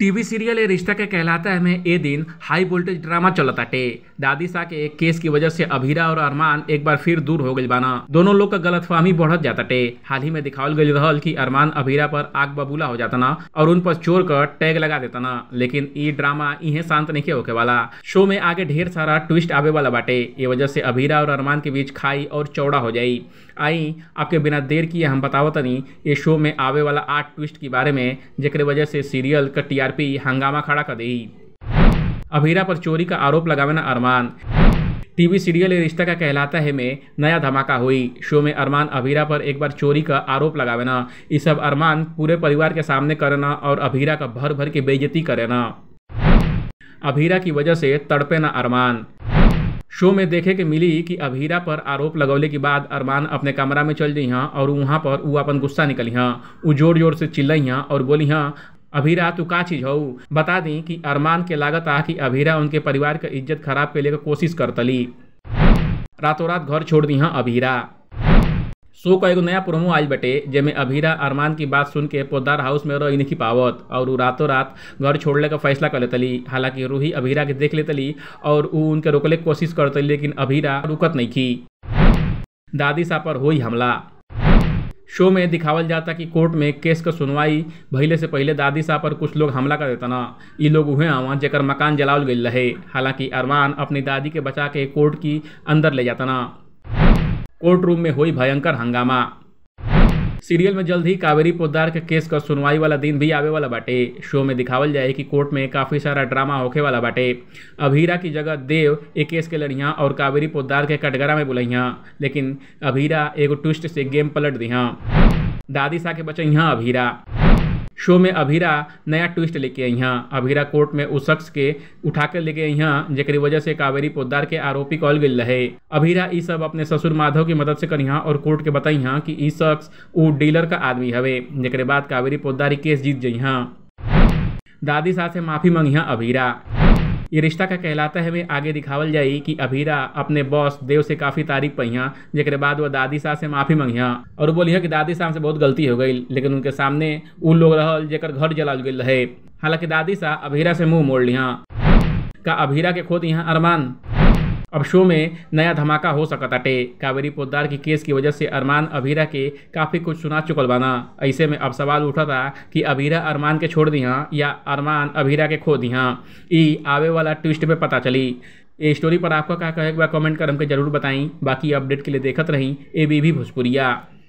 TV serial ये रिश्ता के कहलाता है में ए दिन हाई वोल्टेज ड्रामा टे दादी सा के एक केस की वजह से अभीरा और अरमान एक बार फिर दूर हो गए बाना दोनों लोग का फहमी बढ़त टे हाल ही में दिखावल गई रहा कि अरमान अभीरा पर आग बबूला हो जाता ना और उन पर चोर कर टैग लगा देता ना लेकिन ये ड्रामा इन्हें शांत नहीं होके वाला शो में आगे ढेर सारा ट्विस्ट आवे वाला बाटे ये वजह से अभीरा और अरमान के बीच खाई और चौड़ा हो जाये आई आपके बिना देर किए हम नहीं ये शो में आवे वाला आठ ट्विस्ट के बारे में जेकर वजह से सीरियल का टीआरपी हंगामा खड़ा कर दी अभीरा पर चोरी का आरोप लगावाना अरमान टीवी सीरियल रिश्ता का कहलाता है में नया धमाका हुई शो में अरमान अभीरा पर एक बार चोरी का आरोप लगावाना ये सब अरमान पूरे परिवार के सामने करना और अभीरा का भर भर के बेइज्जती करना अभीरा की वजह से तड़पे ना अरमान शो में देखे के मिली कि अभीरा पर आरोप लगौले के बाद अरमान अपने कमरा में चल जाइ और वहाँ पर वो अपन गुस्सा निकली हाँ वो जोर जोर से चिल्लई हाँ और बोली हाँ अभीरा तू का चीज हऊ बता दी कि अरमान के लागत आ कि अभीरा उनके परिवार के इज्जत खराब के लेकर कोशिश करतली रातों रात घर छोड़ दी हाँ अभीरा शो का एगो नया प्रोमो आज बटे जेमे अभीरा अरमान की बात सुन के पोदार हाउस में रही नहीं पावत और वो रातों रात घर छोड़ने का फैसला कर लेतली हालांकि रूही अभीरा के देख लेतली और वो उनके रोकले की कोशिश करते लेकिन अभीरा रुकत नहीं थी दादी सा पर हुई हमला शो में दिखावल जाता कि कोर्ट में केस का सुनवाई भैले से पहले दादी साहब पर कुछ लोग हमला कर देते ना ये लोग वह आवा जेकर मकान जलावल गई रहे हालांकि अरमान अपनी दादी के बचा के कोर्ट की अंदर ले जाता ना कोर्ट रूम में हुई भयंकर हंगामा सीरियल में जल्द ही कावेरी पोदार के केस का सुनवाई वाला दिन भी आवे वाला बाटे शो में दिखावल जाए कि कोर्ट में काफी सारा ड्रामा होखे वाला बाटे अभीरा की जगह देव एक केस के लड़िया और कावेरी पोदार के कटगरा में बुलहिया लेकिन अभीरा एगो ट्विस्ट से गेम पलट दिहा दादी सा के बचैया अभीरा शो में अभीरा नया ट्विस्ट लेके आई हैं अभीरा कोर्ट में उस शख्स के उठा कर लेके आई हैं जेकरी वजह से कावेरी पोदार के आरोपी कॉल गई रहे अभीरा इस सब अपने ससुर माधव की मदद से करी हाँ और कोर्ट के बताई हैं कि इस शख्स वो डीलर का आदमी हवे जेकरे बाद कावेरी पोदारी केस जीत गई हैं दादी साहब से माफ़ी मांगी हैं अभीरा ये रिश्ता का कहलाता है वे आगे दिखावल जाई कि अभीरा अपने बॉस देव से काफ़ी तारीफ पहिया जेरे बाद वह दादी साह से माफ़ी मंगिया और बोलिया कि दादी साहब से बहुत गलती हो गई लेकिन उनके सामने उ लोग रहल जेकर घर जलाल गई रहे हालांकि दादी साह अभीरा से मुंह मोड़ लिया का अभीरा के खुद यहाँ अरमान अब शो में नया धमाका हो सकत अटे कावेरी पोदार के केस की वजह से अरमान अभीरा के काफ़ी कुछ सुना चुकल बना ऐसे में अब सवाल उठा था कि अभीरा अरमान के छोड़ दिया या अरमान अभीरा के खो दिया ई आवे वाला ट्विस्ट में पता चली ये स्टोरी पर आपका क्या कहे कमेंट कर हमको जरूर बताएं बाकी अपडेट के लिए देखत रहें ए बी भी भोजपुरिया